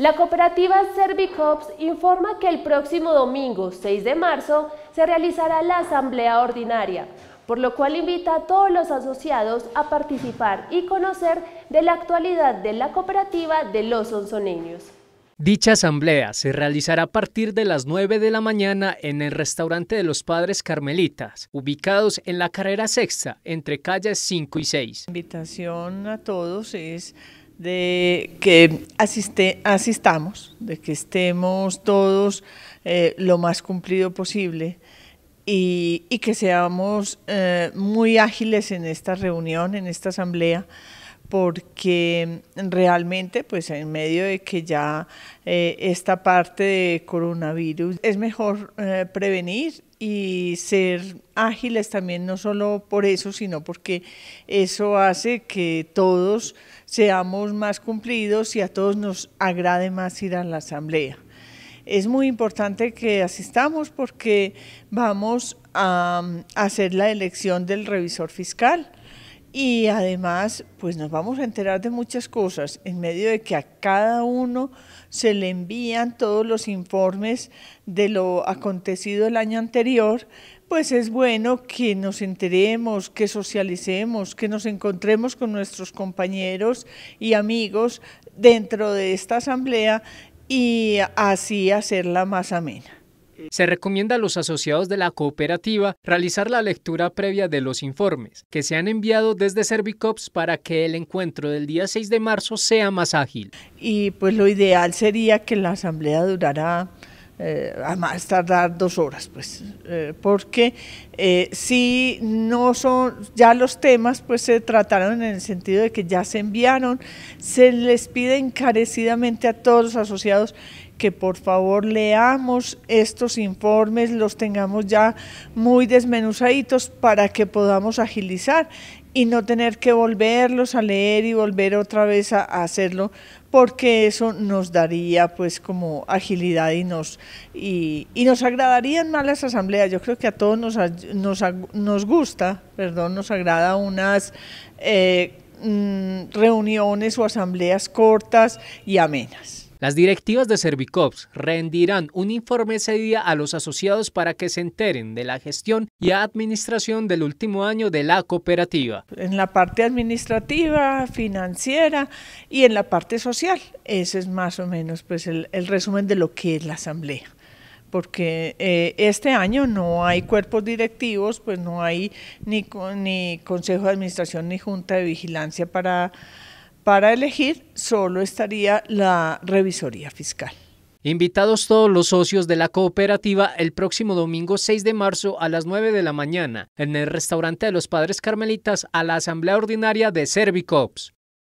La cooperativa Servicops informa que el próximo domingo 6 de marzo se realizará la asamblea ordinaria, por lo cual invita a todos los asociados a participar y conocer de la actualidad de la cooperativa de los onzoneños. Dicha asamblea se realizará a partir de las 9 de la mañana en el restaurante de los Padres Carmelitas, ubicados en la carrera sexta, entre calles 5 y 6. invitación a todos es de que asistamos, de que estemos todos eh, lo más cumplido posible y, que seamos eh, muy ágiles en esta reunión, en esta asamblea, porque realmente pues en medio de que ya eh, esta parte de coronavirus es mejor eh, prevenir y ser ágiles también, no solo por eso, sino porque eso hace que todos seamos más cumplidos y a todos nos agrade más ir a la asamblea. Es muy importante que asistamos porque vamos a mm, hacer la elección del revisor fiscal y además pues nos vamos a enterar de muchas cosas en medio de que a cada uno se le envían todos los informes de lo acontecido el año anterior, pues es bueno que nos enteremos, que socialicemos, que nos encontremos con nuestros compañeros y amigos dentro de esta asamblea y así hacerla más amena. Se recomienda a los asociados de la cooperativa realizar la lectura previa de los informes que se han enviado desde Servicops para que el encuentro del día 6 de marzo sea más ágil. Y pues lo ideal sería que la asamblea durara eh, a más tardar dos horas, pues, eh, porque eh, si no son, ya los temas pues se trataron en el sentido de que ya se enviaron, se les pide encarecidamente a todos los asociados que por favor leamos estos informes, los tengamos ya muy desmenuzaditos para que podamos agilizar y no tener que volverlos a leer y volver otra vez a, hacerlo, porque eso nos daría pues como agilidad y nos, y, nos agradarían más las asambleas. Yo creo que a todos nos, nos, nos gusta, perdón, nos agrada unas eh, mm, reuniones o asambleas cortas y amenas. Las directivas de Servicops rendirán un informe ese día a los asociados para que se enteren de la gestión y administración del último año de la cooperativa. En la parte administrativa, financiera y en la parte social. Ese es más o menos pues, el, resumen de lo que es la asamblea porque eh, este año no hay cuerpos directivos, pues no hay ni, ni consejo de administración ni junta de vigilancia para para elegir solo estaría la revisoría fiscal. Invitados todos los socios de la cooperativa el próximo domingo 6 de marzo a las 9 de la mañana en el restaurante de los Padres Carmelitas a la Asamblea Ordinaria de Servicops.